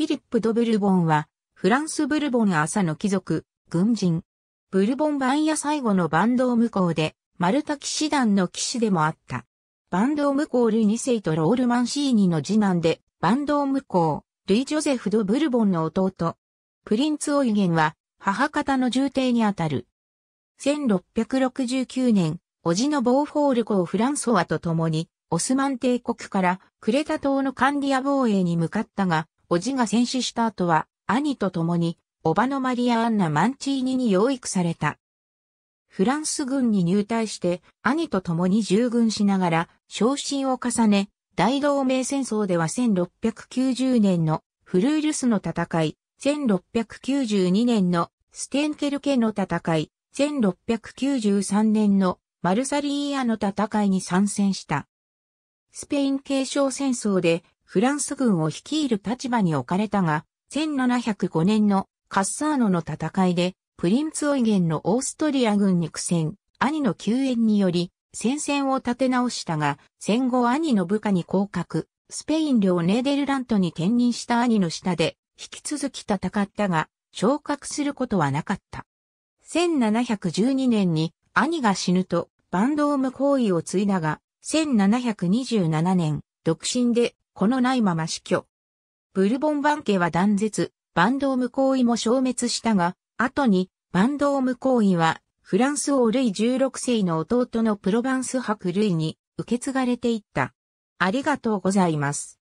フィリップ・ド・ブルボンは、フランス・ブルボン朝の貴族、軍人。ブルボン番屋最後のバンドーム公で、マルタ騎士団の騎士でもあった。バンドーム公ルイ2世とロールマンシーニの次男で、バンドーム公、ルイ・ジョゼフ・ド・ブルボンの弟。プリンツ・オイゲンは、母方の重帝にあたる。1669年、叔父のボーフォール公フランソワと共に、オスマン帝国からクレタ島のカンディア防衛に向かったが、おじが戦死した後は、兄と共に、おばのマリア・アンナ・マンチーニに養育された。フランス軍に入隊して、兄と共に従軍しながら、昇進を重ね、大同盟戦争では1690年のフルールスの戦い、1692年のステンケルケの戦い、1693年のマルサリーアの戦いに参戦した。スペイン継承戦争でフランス軍を率いる立場に置かれたが、1705年のカッサーノの戦いで、プリンツオイゲンのオーストリア軍に苦戦、兄の救援により、戦線を立て直したが、戦後兄の部下に降格、スペイン領ネーデルラントに転任した兄の下で、引き続き戦ったが、昇格することはなかった。1712年に兄が死ぬと、バンドーム行為を継いだが、1727年、独身でこのないまま死去。ブルボン番家は断絶、バンドーム行為も消滅したが、後に、バンドーム行為は、フランス王ルイ16世の弟のプロヴァンス博ルイに受け継がれていった。ありがとうございます。